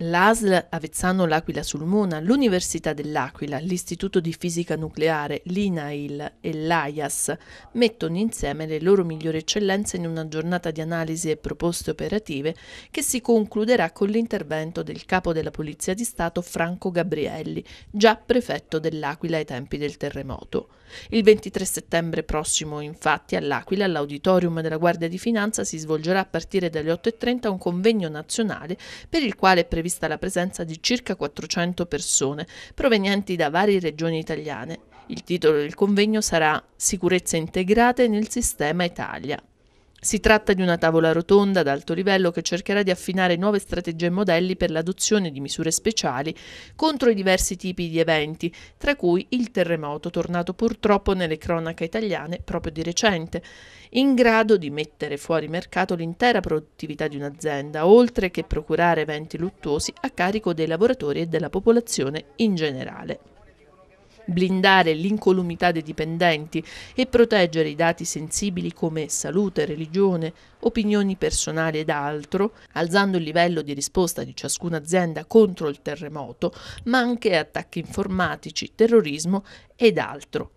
L'ASL Avezzano L'Aquila sul Mona, l'Università dell'Aquila, l'Istituto di Fisica Nucleare, l'INAIL e l'AIAS mettono insieme le loro migliori eccellenze in una giornata di analisi e proposte operative che si concluderà con l'intervento del capo della Polizia di Stato Franco Gabrielli, già prefetto dell'Aquila ai tempi del terremoto. Il 23 settembre prossimo, infatti, all'Aquila, all'Auditorium della Guardia di Finanza si svolgerà a partire dalle 8.30 un convegno nazionale per il quale è previsto prevista la presenza di circa 400 persone provenienti da varie regioni italiane. Il titolo del convegno sarà Sicurezza integrate nel sistema Italia, si tratta di una tavola rotonda ad alto livello che cercherà di affinare nuove strategie e modelli per l'adozione di misure speciali contro i diversi tipi di eventi, tra cui il terremoto tornato purtroppo nelle cronache italiane proprio di recente, in grado di mettere fuori mercato l'intera produttività di un'azienda, oltre che procurare eventi luttuosi a carico dei lavoratori e della popolazione in generale blindare l'incolumità dei dipendenti e proteggere i dati sensibili come salute, religione, opinioni personali ed altro, alzando il livello di risposta di ciascuna azienda contro il terremoto, ma anche attacchi informatici, terrorismo ed altro.